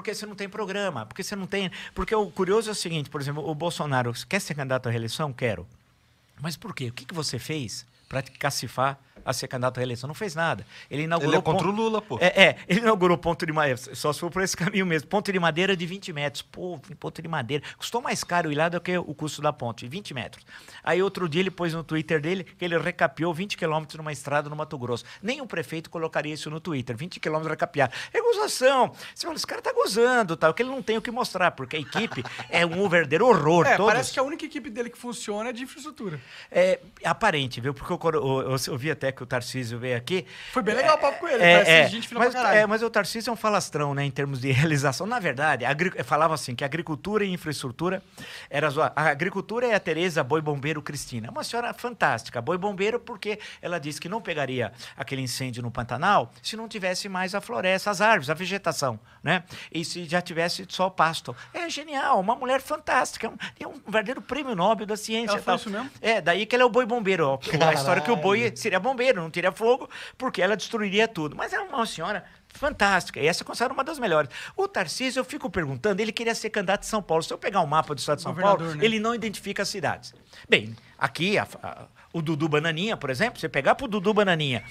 porque você não tem programa, porque você não tem. Porque o curioso é o seguinte, por exemplo, o Bolsonaro quer ser candidato à reeleição? Quero. Mas por quê? O que, que você fez? para cacifar a ser candidato à reeleição. Não fez nada. Ele inaugurou. Ele é contra ponto... o Lula, pô. É, é, ele inaugurou ponto de madeira. Só se for por esse caminho mesmo. Ponto de madeira de 20 metros. Pô, ponto de madeira. Custou mais caro ir lá do que o custo da ponte, 20 metros. Aí outro dia ele pôs no Twitter dele que ele recapeou 20 quilômetros numa estrada no Mato Grosso. Nenhum prefeito colocaria isso no Twitter. 20 quilômetros recapear. É gozação. Você fala, esse cara tá gozando, tal, tá? que ele não tem o que mostrar, porque a equipe é um verdadeiro horror. É, todos. parece que a única equipe dele que funciona é de infraestrutura. É aparente, viu? Porque o eu, eu vi até que o Tarcísio veio aqui. Foi bem legal o papo com ele, é, é parece é, gente mas, é, mas o Tarcísio é um falastrão, né, em termos de realização. Na verdade, agri... falava assim, que agricultura e infraestrutura era a agricultura é a Tereza Boi Bombeiro Cristina. Uma senhora fantástica, Boi Bombeiro, porque ela disse que não pegaria aquele incêndio no Pantanal se não tivesse mais a floresta, as árvores, a vegetação, né? E se já tivesse só o pasto. É genial, uma mulher fantástica, é um, é um verdadeiro prêmio Nobel da ciência. Ela foi isso mesmo? É, daí que ela é o Boi Bombeiro, ó, história que o boi seria bombeiro, não teria fogo, porque ela destruiria tudo. Mas era é uma senhora fantástica. E essa é uma das melhores. O Tarcísio, eu fico perguntando, ele queria ser candidato de São Paulo. Se eu pegar um mapa do estado de São Paulo, né? ele não identifica as cidades. Bem, aqui a, a, o Dudu Bananinha, por exemplo, você pegar pro Dudu Bananinha,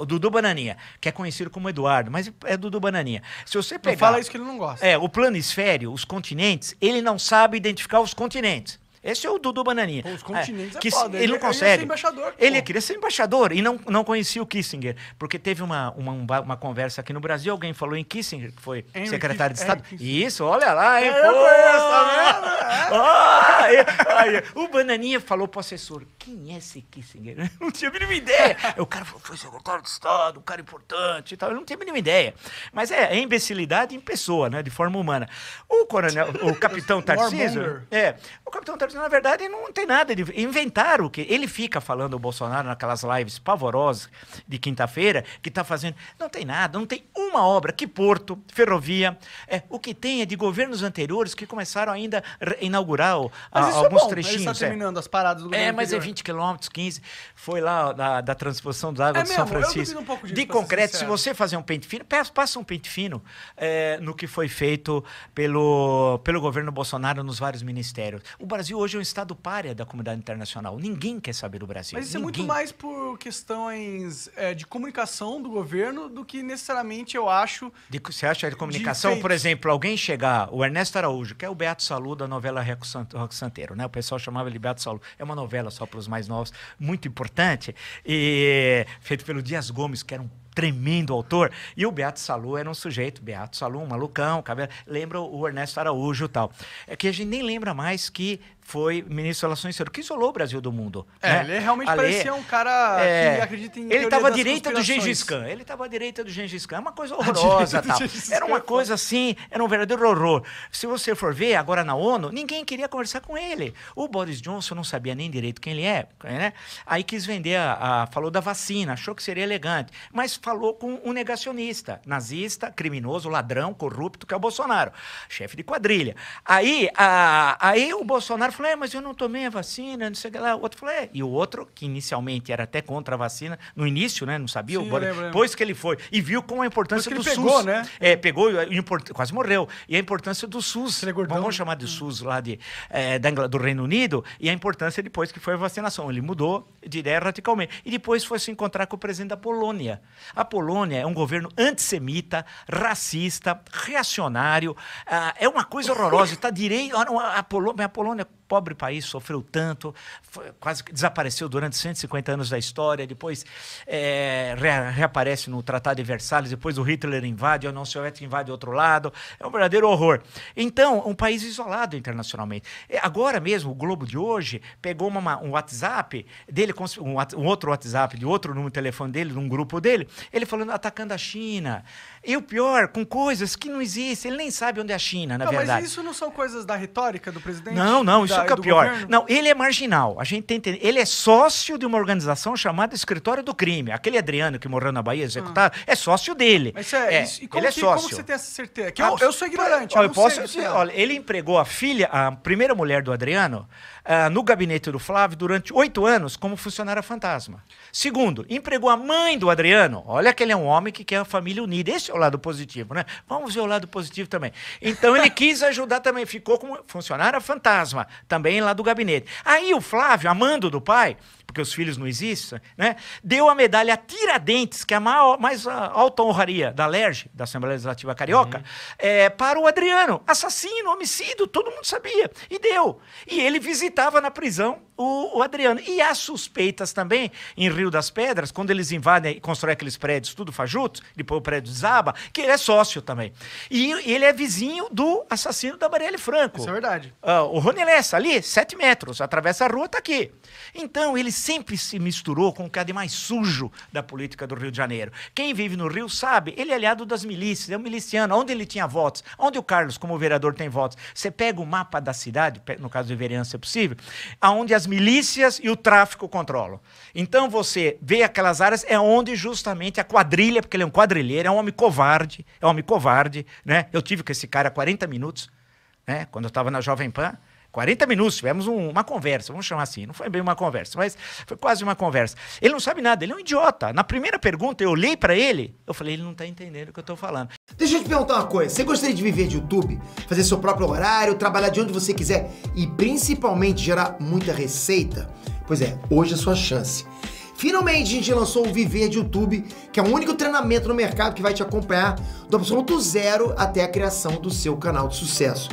o Dudu Bananinha, que é conhecido como Eduardo, mas é Dudu Bananinha. Se você pegar. fala isso que ele não gosta. É, o planisfério, os continentes, ele não sabe identificar os continentes. Esse é o Dudu Bananinha. Pô, os continentes é, é que, é foda. Ele, ele não consegue. Ele queria ser embaixador. Ele queria ser embaixador e não, não conhecia o Kissinger. Porque teve uma, uma, uma conversa aqui no Brasil, alguém falou em Kissinger, que foi Henry secretário Kiss, de Estado. Henry Isso, olha lá, hein? É, pô, conheço, tá vendo? Ah, é. o Bananinha falou pro assessor, quem é esse Kissinger? Não tinha a mínima ideia. o cara falou, foi secretário de Estado, um cara importante e tal. Eu não tinha a mínima ideia. Mas é, é imbecilidade em pessoa, né? De forma humana. O coronel, o capitão Tarcísio... é, o capitão Tarcísio, na verdade, não tem nada. De, inventaram o que... Ele fica falando, o Bolsonaro, naquelas lives pavorosas de quinta-feira, que tá fazendo... Não tem nada, não tem uma obra. Que porto, ferrovia. É, o que tem é de governos anteriores que começaram ainda inaugural a, é alguns é trechinhos. Mas está terminando as paradas do É, mas é 20 quilômetros, 15. Foi lá da, da transposição da água é de mesmo, São Francisco. Um disso, de concreto, se você fazer um pente fino, passa um pente fino é, no que foi feito pelo, pelo governo Bolsonaro nos vários ministérios. O Brasil hoje é um estado párea da comunidade internacional. Ninguém quer saber do Brasil. Mas isso Ninguém. é muito mais por questões é, de comunicação do governo do que necessariamente eu acho. De, você acha de comunicação? De por exemplo, alguém chegar, o Ernesto Araújo, que é o Beato Salu da novela novela Rock Santeiro, né? O pessoal chamava Liberato Solo. É uma novela só para os mais novos, muito importante, e feito pelo Dias Gomes, que era um tremendo autor. E o Beato Salu era um sujeito, Beato Salu, um malucão, cabelo, lembra o Ernesto Araújo e tal. É que a gente nem lembra mais que foi ministro de Relações Exteriores, que isolou o Brasil do mundo. É, né? ele realmente Ale, parecia um cara é, que acredita em Ele estava à direita do Gengis Khan. Ele estava à direita do Gengis Khan. É uma coisa horrorosa. Tal. Era uma coisa assim, era um verdadeiro horror. Se você for ver, agora na ONU, ninguém queria conversar com ele. O Boris Johnson não sabia nem direito quem ele é. Né? Aí quis vender, a, a, falou da vacina, achou que seria elegante. Mas falou com um negacionista, nazista, criminoso, ladrão, corrupto, que é o Bolsonaro. Chefe de quadrilha. Aí, a, aí o Bolsonaro falou, é, mas eu não tomei a vacina, não sei o que lá. O outro falou, é. E o outro, que inicialmente era até contra a vacina, no início, né? Não sabia. Sim, o depois que ele foi. E viu como a importância do pegou, SUS. né? É, pegou quase morreu. E a importância do SUS. vamos chamar de SUS lá de, é, do Reino Unido. E a importância depois que foi a vacinação. Ele mudou de ideia radicalmente. E depois foi se encontrar com o presidente da Polônia. A Polônia é um governo antissemita, racista, reacionário. Ah, é uma coisa horrorosa. Está direito. A Polônia, a Polônia pobre país sofreu tanto, foi, quase desapareceu durante 150 anos da história, depois é, eh, re, reaparece no Tratado de Versalhes, depois o Hitler invade, a União Soviética invade outro lado. É um verdadeiro horror. Então, um país isolado internacionalmente. Agora mesmo, o Globo de hoje pegou uma, um WhatsApp dele, um, um outro WhatsApp de outro número de telefone dele, de um grupo dele, ele falando atacando a China. E o pior, com coisas que não existem. Ele nem sabe onde é a China, na não, verdade. Mas isso não são coisas da retórica do presidente? Não, não. Isso isso que é pior. Governo? Não, ele é marginal. A gente tem ele é sócio de uma organização chamada Escritório do Crime. Aquele Adriano que morreu na Bahia ah. executado ah. é sócio dele. Mas é, é isso, e como, ele é que, é sócio. como você tem essa certeza? Que ah, eu, eu, sou ignorante. eu, eu posso dizer, olha, ele empregou a filha, a primeira mulher do Adriano, uh, no gabinete do Flávio durante oito anos como funcionária fantasma. Segundo, empregou a mãe do Adriano. Olha que ele é um homem que quer a família unida. Esse é o lado positivo, né? Vamos ver o lado positivo também. Então ele quis ajudar também, ficou como funcionária fantasma também lá do gabinete. Aí o Flávio, amando do pai, porque os filhos não existem, né? deu a medalha a Tiradentes, que é a maior, mais ah, alta honraria da LERJ, da Assembleia Legislativa Carioca, uhum. é, para o Adriano, assassino, homicídio, todo mundo sabia, e deu. E ele visitava na prisão o, o, Adriano. E há suspeitas também em Rio das Pedras, quando eles invadem e constroem aqueles prédios tudo fajutos, depois o prédio desaba, que ele é sócio também. E ele é vizinho do assassino da Marielle Franco. Isso é verdade. Uh, o Rony Lessa, ali, sete metros, atravessa a rua, está aqui. Então, eles sempre se misturou com o que há de mais sujo da política do Rio de Janeiro. Quem vive no Rio sabe, ele é aliado das milícias, é um miliciano. Onde ele tinha votos? Onde o Carlos, como vereador, tem votos? Você pega o mapa da cidade, no caso de vereança é possível, aonde as milícias e o tráfico controlam. Então você vê aquelas áreas, é onde justamente a quadrilha, porque ele é um quadrilheiro, é um homem covarde, é um homem covarde, né? Eu tive com esse cara 40 minutos, né? Quando eu estava na Jovem Pan, 40 minutos, tivemos um, uma conversa, vamos chamar assim. Não foi bem uma conversa, mas foi quase uma conversa. Ele não sabe nada, ele é um idiota. Na primeira pergunta, eu olhei para ele, eu falei, ele não tá entendendo o que eu tô falando. Deixa eu te perguntar uma coisa. Você gostaria de viver de YouTube? Fazer seu próprio horário, trabalhar de onde você quiser e principalmente gerar muita receita? Pois é, hoje é a sua chance. Finalmente a gente lançou o Viver de YouTube, que é o único treinamento no mercado que vai te acompanhar do absoluto zero até a criação do seu canal de sucesso.